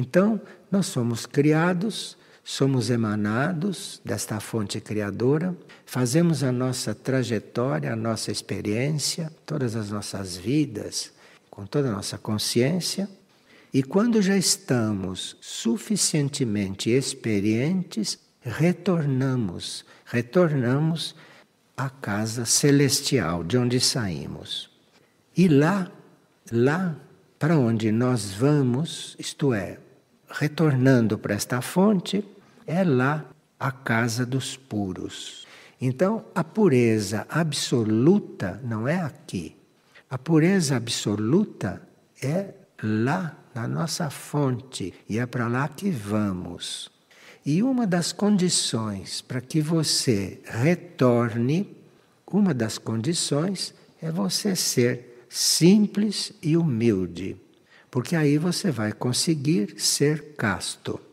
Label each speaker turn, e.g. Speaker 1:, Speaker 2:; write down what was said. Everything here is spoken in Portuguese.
Speaker 1: Então, nós somos criados, somos
Speaker 2: emanados desta fonte criadora, fazemos a nossa trajetória, a nossa experiência, todas as nossas vidas, com toda a nossa consciência. E quando já estamos suficientemente experientes, retornamos, retornamos à casa celestial de onde saímos. E lá, lá para onde nós vamos, isto é, retornando para esta fonte, é lá a casa dos puros. Então, a pureza absoluta não é aqui. A pureza absoluta é lá na nossa fonte e é para lá que vamos. E uma das condições para que você retorne, uma das condições é você ser simples e humilde porque aí
Speaker 1: você vai conseguir ser casto.